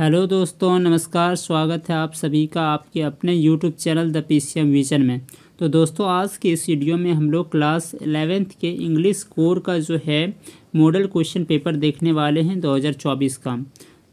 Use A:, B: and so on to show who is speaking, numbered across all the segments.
A: hello दोस्तों नमस्कार स्वागत है आप सभी का आपके अपने YouTube channel the P C M vision में तो दोस्तों आज के इस वीडियो में हम लोग क्लास एलेवेंथ के इंग्लिश कोर का जो है मॉडल क्वेश्चन पेपर देखने वाले हैं 2024 का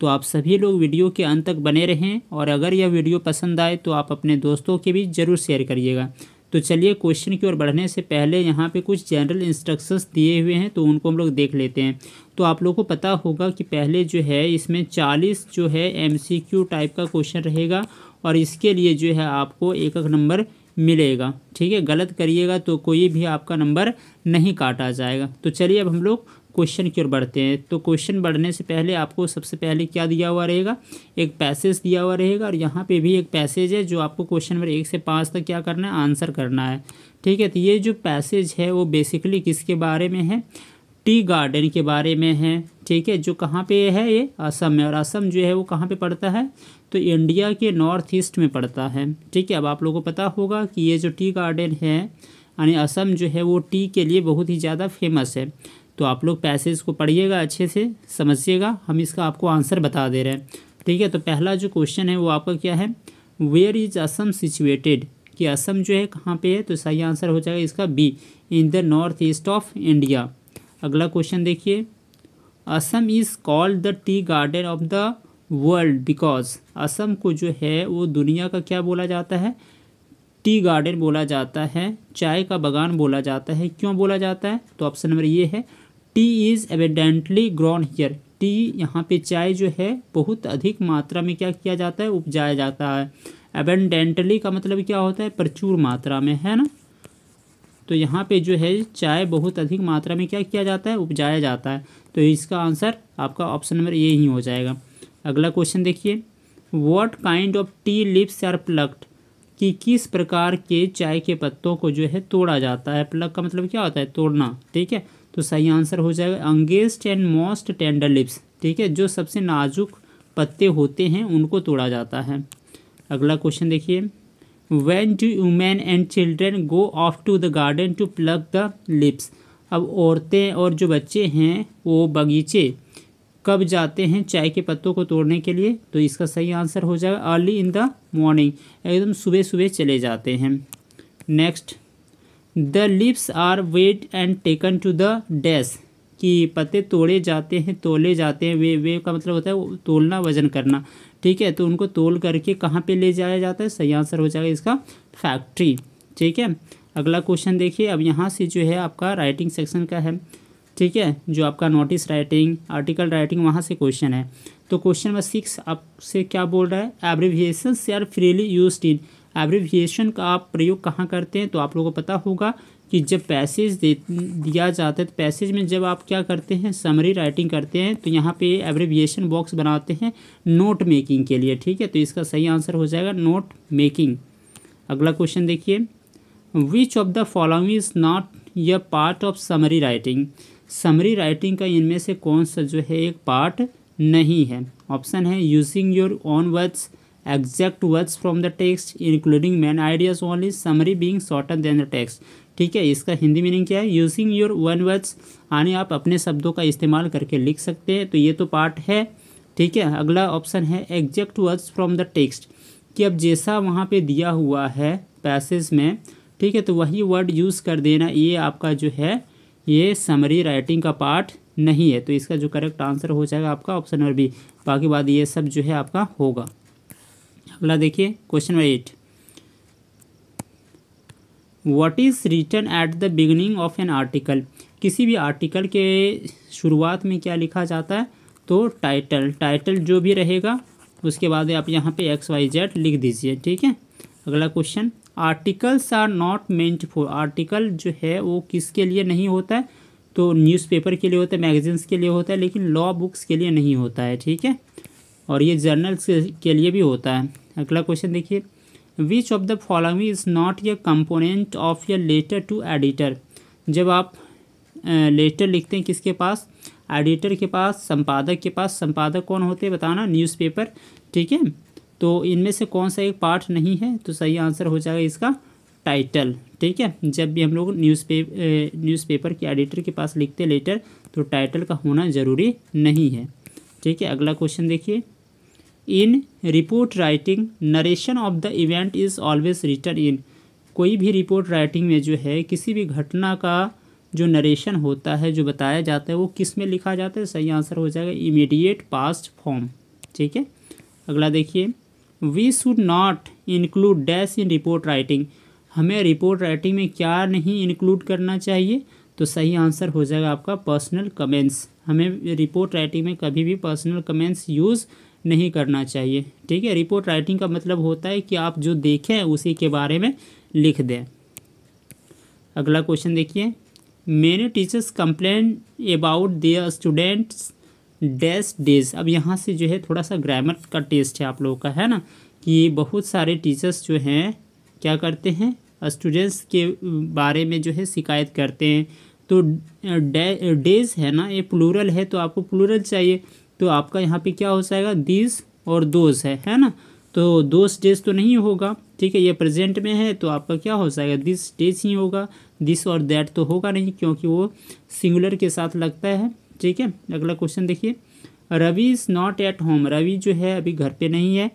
A: तो आप सभी लोग वीडियो के अंत तक बने रहें और अगर यह वीडियो पसंद आए तो आप अपने दोस्तों के बीच ज़रूर शेयर करिएगा तो चलिए क्वेश्चन की ओर बढ़ने से पहले यहाँ पे कुछ जनरल इंस्ट्रक्शंस दिए हुए हैं तो उनको हम लोग देख लेते हैं तो आप लोगों को पता होगा कि पहले जो है इसमें चालीस जो है एमसीक्यू टाइप का क्वेश्चन रहेगा और इसके लिए जो है आपको एक एक नंबर मिलेगा ठीक है गलत करिएगा तो कोई भी आपका नंबर नहीं काटा जाएगा तो चलिए अब हम लोग क्वेश्चन की ओर बढ़ते हैं तो क्वेश्चन बढ़ने से पहले आपको सबसे पहले क्या दिया हुआ रहेगा एक पैसेज दिया हुआ रहेगा और यहाँ पे भी एक पैसेज है जो आपको क्वेश्चन नंबर एक से पाँच तक क्या करना है आंसर करना है ठीक है तो ये जो पैसेज है वो बेसिकली किसके बारे में है टी गार्डन के बारे में है ठीक है जो कहाँ पर है ये असम में और असम जो है वो कहाँ पर पड़ता है तो इंडिया के नॉर्थ ईस्ट में पड़ता है ठीक है अब आप लोगों को पता होगा कि ये जो टी गार्डन है यानी असम जो है वो टी के लिए बहुत ही ज़्यादा फेमस है तो आप लोग पैसेज को पढ़िएगा अच्छे से समझिएगा हम इसका आपको आंसर बता दे रहे हैं ठीक है तो पहला जो क्वेश्चन है वो आपका क्या है वेयर इज असम सिचुएटेड कि असम जो है कहाँ पे है तो सही आंसर हो जाएगा इसका B in the north east of India अगला क्वेश्चन देखिए Assam is called the tea garden of the world because Assam को जो है वो दुनिया का क्या बोला जाता है टी गार्डन बोला जाता है चाय का बगान बोला जाता है क्यों बोला जाता है तो ऑप्शन नंबर ये है tea is evidently grown here tea यहाँ पे चाय जो है बहुत अधिक मात्रा में क्या किया जाता है उपजाया जाता है एबेंडेंटली का मतलब क्या होता है प्रचुर मात्रा में है ना तो यहाँ पे जो है चाय बहुत अधिक मात्रा में क्या किया जाता है उपजाया जाता है तो इसका आंसर आपका ऑप्शन नंबर ए ही हो जाएगा अगला क्वेश्चन देखिए what kind of tea leaves are plucked कि किस प्रकार के चाय के पत्तों को जो है तोड़ा जाता है प्लग का मतलब क्या होता है तोड़ना ठीक है तो सही आंसर हो जाएगा youngest and most tender leaves ठीक है जो सबसे नाजुक पत्ते होते हैं उनको तोड़ा जाता है अगला क्वेश्चन देखिए when do women and children go off to the garden to pluck the leaves अब औरतें और जो बच्चे हैं वो बगीचे कब जाते हैं चाय के पत्तों को तोड़ने के लिए तो इसका सही आंसर हो जाएगा अर्ली इन द मॉर्निंग एकदम सुबह सुबह चले जाते हैं next the leaves are weighed and taken to the dash कि पत्ते तोड़े जाते हैं तोले जाते हैं वे वे का मतलब होता है तोलना वजन करना ठीक है तो उनको तोल करके कहाँ पे ले जाया जाता है सही आंसर हो जाएगा इसका फैक्ट्री ठीक है अगला क्वेश्चन देखिए अब यहाँ से जो है आपका राइटिंग सेक्शन का है ठीक है जो आपका नोटिस राइटिंग आर्टिकल राइटिंग वहाँ से क्वेश्चन है तो क्वेश्चन नंबर सिक्स आपसे क्या बोल रहा है एब्रीविएशन से are freely used in abbreviation का आप प्रयोग कहाँ करते हैं तो आप लोगों को पता होगा कि जब पैसेज दे दिया जाता है तो पैसेज में जब आप क्या करते हैं समरी राइटिंग करते हैं तो यहाँ पे एब्रिविएशन बॉक्स बनाते हैं नोट मेकिंग के लिए ठीक है तो इसका सही आंसर हो जाएगा नोट मेकिंग अगला क्वेश्चन देखिए which of the following is not a part of summary writing summary writing का इनमें से कौन सा जो है एक पार्ट नहीं है ऑप्शन है using your own words exact words from the text including main ideas only summary being shorter than the text ठीक है इसका हिंदी मीनिंग क्या है यूजिंग योर वन वर्ड्स यानी आप अपने शब्दों का इस्तेमाल करके लिख सकते हैं तो ये तो पार्ट है ठीक है अगला ऑप्शन है exact words from the text कि अब जैसा वहाँ पे दिया हुआ है पैसेज में ठीक है तो वही वर्ड यूज़ कर देना ये आपका जो है ये समरी राइटिंग का पार्ट नहीं है तो इसका जो करेक्ट आंसर हो जाएगा आपका ऑप्शन नंबर बी बाकी बात ये सब जो है आपका होगा अगला देखिए question number eight what is written at the beginning of an article किसी भी आर्टिकल के शुरुआत में क्या लिखा जाता है तो टाइटल टाइटल जो भी रहेगा उसके बाद आप यहाँ पे एक्स वाई जेड लिख दीजिए ठीक है अगला question articles are not meant for article जो है वो किसके लिए नहीं होता है तो न्यूज़पेपर के लिए होता है मैगजीन्स के लिए होता है लेकिन लॉ बुक्स के लिए नहीं होता है ठीक है और ये जर्नल्स के लिए भी होता है अगला क्वेश्चन देखिए which of the following is not a component of a letter to editor जब आप लेटर लिखते हैं किसके पास एडिटर के पास संपादक के पास संपादक कौन होते हैं बताना न्यूज़पेपर ठीक है तो इनमें से कौन सा एक पार्ट नहीं है तो सही आंसर हो जाएगा इसका टाइटल ठीक है जब भी हम लोग न्यूज़ पे न्यूज़ पेपर के एडिटर के पास लिखते लेटर तो टाइटल का होना ज़रूरी नहीं है ठीक है अगला क्वेश्चन देखिए in report writing narration of the event is always written in कोई भी रिपोर्ट राइटिंग में जो है किसी भी घटना का जो नरेशन होता है जो बताया जाता है वो किस में लिखा जाता है सही आंसर हो जाएगा इमीडिएट पास्ट फॉर्म ठीक है अगला देखिए we should not include dash in report writing हमें रिपोर्ट राइटिंग में क्या नहीं इंक्लूड करना चाहिए तो सही आंसर हो जाएगा आपका पर्सनल कमेंट्स हमें रिपोर्ट राइटिंग में कभी भी पर्सनल कमेंट्स यूज़ नहीं करना चाहिए ठीक है रिपोर्ट राइटिंग का मतलब होता है कि आप जो देखें उसी के बारे में लिख दें अगला क्वेश्चन देखिए many teachers complain about their students dash days अब यहाँ से जो है थोड़ा सा ग्रामर का टेस्ट है आप लोगों का है ना कि बहुत सारे टीचर्स जो हैं क्या करते हैं स्टूडेंट्स के बारे में जो है शिकायत करते हैं तो डेज है ना ये प्लूरल है तो आपको प्लूरल चाहिए तो आपका यहाँ पे क्या हो जाएगा दिस और दोज है है ना तो दोस्त डेज तो नहीं होगा ठीक है ये प्रेजेंट में है तो आपका क्या हो जाएगा दिस डेज ही होगा दिस और दैट तो होगा नहीं क्योंकि वो सिंगुलर के साथ लगता है ठीक है अगला क्वेश्चन देखिए Ravi is not at home Ravi जो है अभी घर पे नहीं है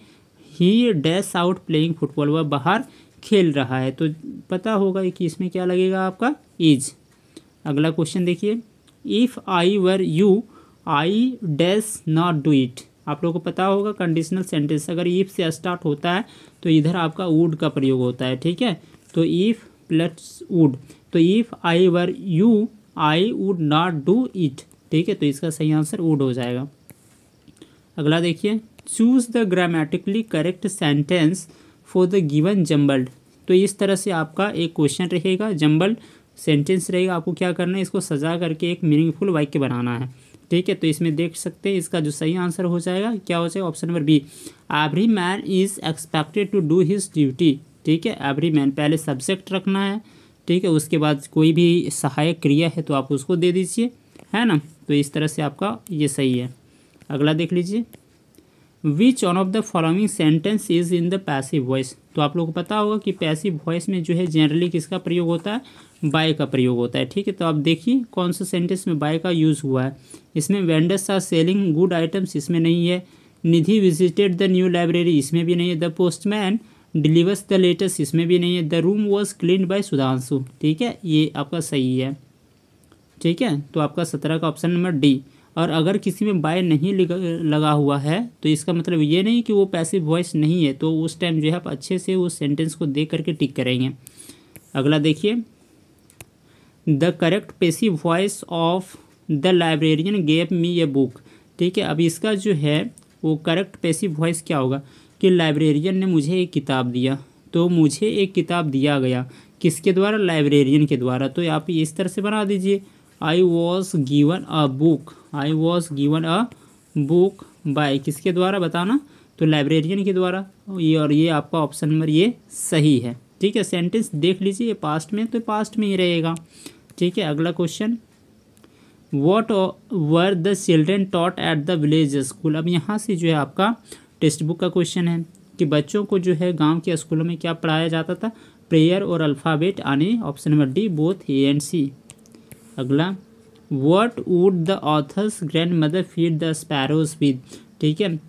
A: he dash out playing football वह बाहर खेल रहा है तो पता होगा कि इसमें क्या लगेगा आपका इज अगला क्वेश्चन देखिए if I were you I dash not do it आप लोगों को पता होगा कंडीशनल सेंटेंस अगर इफ़ से स्टार्ट होता है तो इधर आपका वुड का प्रयोग होता है ठीक है तो ईफ प्लस वुड तो if I were you I would not do it ठीक है तो इसका सही आंसर वुड हो जाएगा अगला देखिए choose the grammatically correct sentence for the given jumbled तो इस तरह से आपका एक क्वेश्चन रहेगा जम्बल सेंटेंस रहेगा आपको क्या करना है इसको सजा करके एक मीनिंगफुल वाक्य बनाना है ठीक है तो इसमें देख सकते हैं इसका जो सही आंसर हो जाएगा क्या हो जाएगा option number B every man is expected to do his duty ठीक है एवरी मैन पहले सब्जेक्ट रखना है ठीक है उसके बाद कोई भी सहायक क्रिया है तो आप उसको दे दीजिए है ना तो इस तरह से आपका ये सही है अगला देख लीजिए which one of the following sentence is in the passive voice तो आप लोग को पता होगा कि पैसिव वॉइस में जो है जनरली किसका प्रयोग होता है बाय का प्रयोग होता है ठीक है तो आप देखिए कौन सा सेंटेंस में बाय का यूज़ हुआ है इसमें vendors are selling good items इसमें नहीं है Nidhi visited the new library इसमें भी नहीं है the postman delivers the letters इसमें भी नहीं है the room was clean by Sudhanshu ठीक है ये आपका सही है ठीक है तो आपका सत्रह का ऑप्शन नंबर डी और अगर किसी में बाय नहीं लगा हुआ है तो इसका मतलब ये नहीं कि वो पैसिव वॉइस नहीं है तो उस टाइम जो है आप अच्छे से उस सेंटेंस को देख करके टिक करेंगे अगला देखिए the correct passive voice of the librarian gave me a book ठीक है अब इसका जो है वो करेक्ट पेसिव वॉइस क्या होगा कि लाइब्रेरियन ने मुझे एक किताब दिया तो मुझे एक किताब दिया गया किसके द्वारा लाइब्रेरियन के द्वारा तो आप इस तरह से बना दीजिए I was given a book I was given a book by किसके द्वारा बताना तो लाइब्रेरियन के द्वारा ये और ये आपका ऑप्शन नंबर ये सही है ठीक है सेंटेंस देख लीजिए पास्ट में तो पास्ट में ही रहेगा ठीक है अगला question what were the children taught at the village school अब यहाँ से जो है आपका टेक्स्ट बुक का क्वेश्चन है कि बच्चों को जो है गांव के स्कूलों में क्या पढ़ाया जाता था प्रेयर और अल्फ़ाबेट आने option number D both A and C अगला what would the author's grandmother feed the sparrows with ठीक है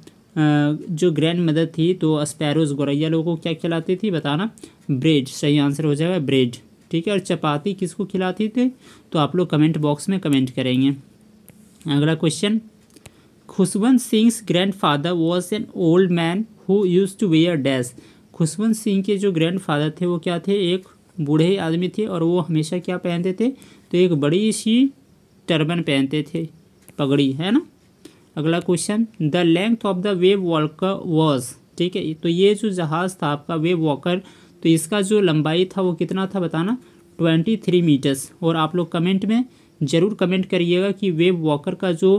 A: जो ग्रैंड मदर थी तो स्पैरोज गोरैया लोगों को क्या खिलाती थी बताना ब्रेड सही आंसर हो जाएगा ब्रेड ठीक है और चपाती किसको खिलाती थी तो आप लोग कमेंट बॉक्स में कमेंट करेंगे अगला question Khushwant Singh grandfather was an old man who used to wear dash Khushwant Singh के जो ग्रैंड फादर थे वो क्या थे एक बूढ़े आदमी थे और वो हमेशा क्या पहनते थे तो एक बड़ी सी टर्बन पहनते थे पगड़ी है ना अगला question the length of the Wavewalker was ठीक है तो ये जो जहाज़ था आपका वेब वॉकर तो इसका जो लंबाई था वो कितना था बताना ट्वेंटी थ्री मीटर्स और आप लोग कमेंट में ज़रूर कमेंट करिएगा कि वेब वॉकर का जो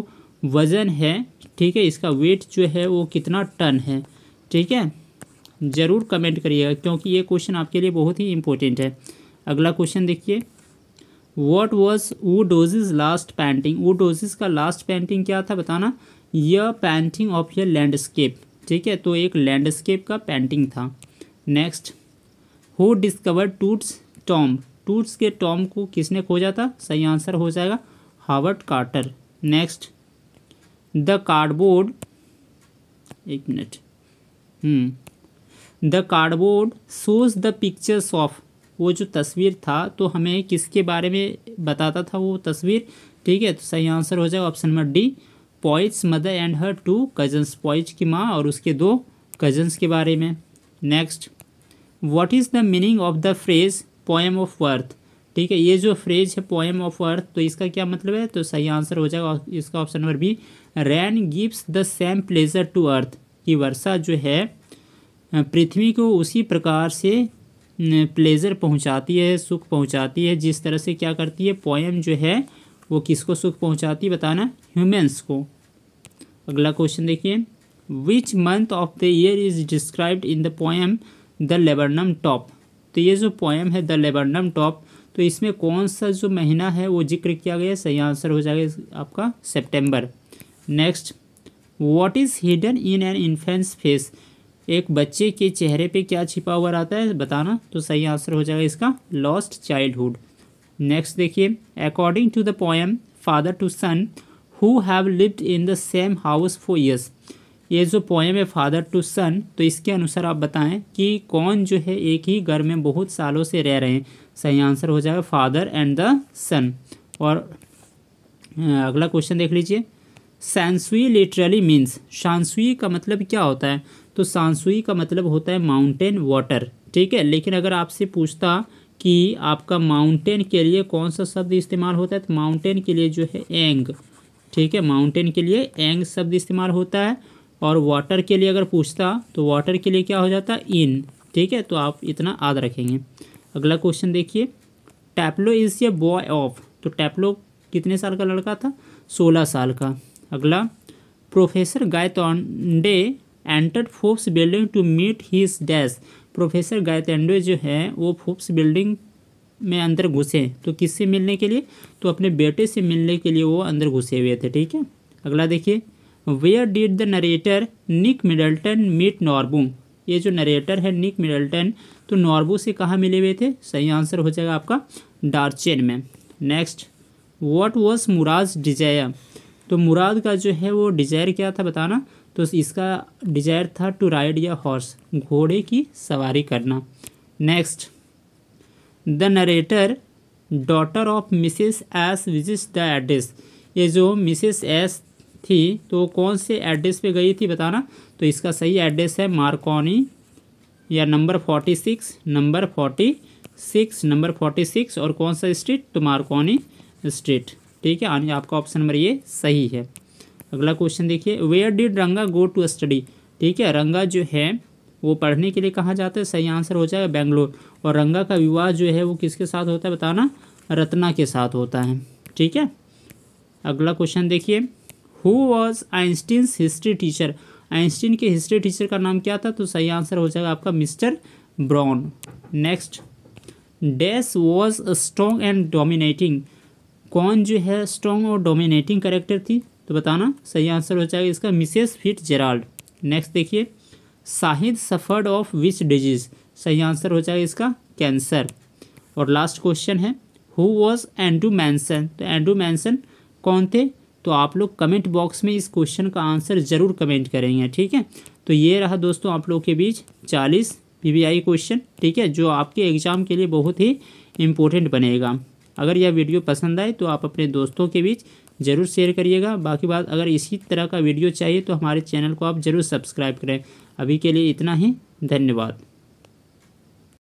A: वज़न है ठीक है इसका वेट जो है वो कितना टन है ठीक है ज़रूर कमेंट करिएगा क्योंकि ये क्वेश्चन आपके लिए बहुत ही इंपॉर्टेंट है अगला क्वेश्चन देखिए वॉट वॉज वो डोजिज लास्ट पेंटिंग डोजिज का लास्ट पेंटिंग क्या था बताना यह पेंटिंग ऑफ यर लैंडस्केप ठीक है तो एक लैंडस्केप का पेंटिंग था next who discover Tut's tomb Tut's के टॉम को किसने खोजा था सही आंसर हो जाएगा Howard Carter next the cardboard एक minute the cardboard shows the pictures of वो जो तस्वीर था तो हमें किसके बारे में बताता था वो तस्वीर ठीक है तो सही आंसर हो जाएगा option number D poet's mother and her two cousins poet's की माँ और उसके दो कजन्स के बारे में next what is the meaning of the phrase poem of worth ठीक है ये जो फ्रेज है पोएम ऑफ अर्थ तो इसका क्या मतलब है तो सही आंसर हो जाएगा इसका option number B rain gives the same pleasure to earth कि वर्षा जो है पृथ्वी को उसी प्रकार से प्लेज़र पहुंचाती है सुख पहुंचाती है जिस तरह से क्या करती है पोएम जो है वो किसको सुख पहुंचाती है बताना ह्यूमेंस को अगला क्वेश्चन देखिए which month of the year is described in the poem the laburnum top तो ये जो पोएम है द लेबरनम टॉप तो इसमें कौन सा जो महीना है वो जिक्र किया गया सही आंसर हो जाएगा आपका September next what is hidden in an infant's face एक बच्चे के चेहरे पे क्या छिपा हुआ रहता है बताना तो सही आंसर हो जाएगा इसका लॉस्ट चाइल्डहुड नेक्स्ट देखिए according to the poem father to son who have lived in the same house for years ये जो पोएम है फादर टू सन तो इसके अनुसार आप बताएं कि कौन जो है एक ही घर में बहुत सालों से रह रहे हैं सही आंसर हो जाएगा फादर एंड द सन और अगला क्वेश्चन देख लीजिए सांसुई लिटरली मीन्स सांसुई का मतलब क्या होता है तो सांसुई का मतलब होता है माउंटेन वाटर ठीक है लेकिन अगर आपसे पूछता कि आपका माउंटेन के लिए कौन सा शब्द इस्तेमाल होता है तो माउंटेन के लिए जो है एंग ठीक है माउंटेन के लिए एंग शब्द इस्तेमाल होता है और वाटर के लिए अगर पूछता तो वाटर के लिए क्या हो जाता इन ठीक है तो आप इतना याद रखेंगे अगला क्वेश्चन देखिए Taplow is a boy of तो टैपलो कितने साल का लड़का था सोलह साल का अगला professor Gaitonde enter Forbes building to meet his dash professor Gaitonde जो है वो फोप्स बिल्डिंग में अंदर घुसे तो किससे मिलने के लिए तो अपने बेटे से मिलने के लिए वो अंदर घुसे हुए थे ठीक है अगला देखिए where did the narrator Nick Middleton meet Norbu ये जो नरेटर है निक मिडल्टन तो नॉर्बू से कहाँ मिले हुए थे सही आंसर हो जाएगा आपका डार्चेन में next what was Mourad's desire तो मुराद का जो है वो डिज़ायर क्या था बताना तो इसका डिज़ायर था टू राइड या हॉर्स घोड़े की सवारी करना next the narrator daughter of Mrs S visit the address ये जो मिसेस एस थी तो कौन से एड्रेस पे गई थी बताना तो इसका सही एड्रेस है मार्कोनी या number forty six number forty six number forty six और कौन सा स्ट्रीट तो मार्कोनी स्ट्रीट ठीक है यानी आपका ऑप्शन नंबर ये सही है अगला क्वेश्चन देखिए वेयर डिड रंगा गो टू स्टडी ठीक है रंगा जो है वो पढ़ने के लिए कहाँ जाता है सही आंसर हो जाएगा बेंगलोर और रंगा का विवाह जो है वो किसके साथ होता है बताना रत्ना के साथ होता है ठीक है अगला क्वेश्चन देखिए who was Einstein history teacher Einstein के हिस्ट्री टीचर का नाम क्या था तो सही आंसर हो जाएगा आपका Mr Brown next dash was strong and dominating कौन जो है स्ट्रॉन्ग और डोमिनेटिंग करेक्टर थी तो बताना सही आंसर हो जाएगा इसका मिसेस फिट जेराल्ड नेक्स्ट देखिए Shahid suffered of which disease सही आंसर हो जाएगा इसका कैंसर और लास्ट क्वेश्चन है हु वॉज एंड्रू मैंसन तो एंड्रू मैंसन कौन थे तो आप लोग कमेंट बॉक्स में इस क्वेश्चन का आंसर ज़रूर कमेंट करेंगे ठीक है तो ये रहा दोस्तों आप लोग के बीच चालीस पी क्वेश्चन ठीक है जो आपके एग्ज़ाम के लिए बहुत ही इम्पोर्टेंट बनेगा अगर यह वीडियो पसंद आए तो आप अपने दोस्तों के बीच ज़रूर शेयर करिएगा बाकी बात अगर इसी तरह का वीडियो चाहिए तो हमारे चैनल को आप ज़रूर सब्सक्राइब करें अभी के लिए इतना ही धन्यवाद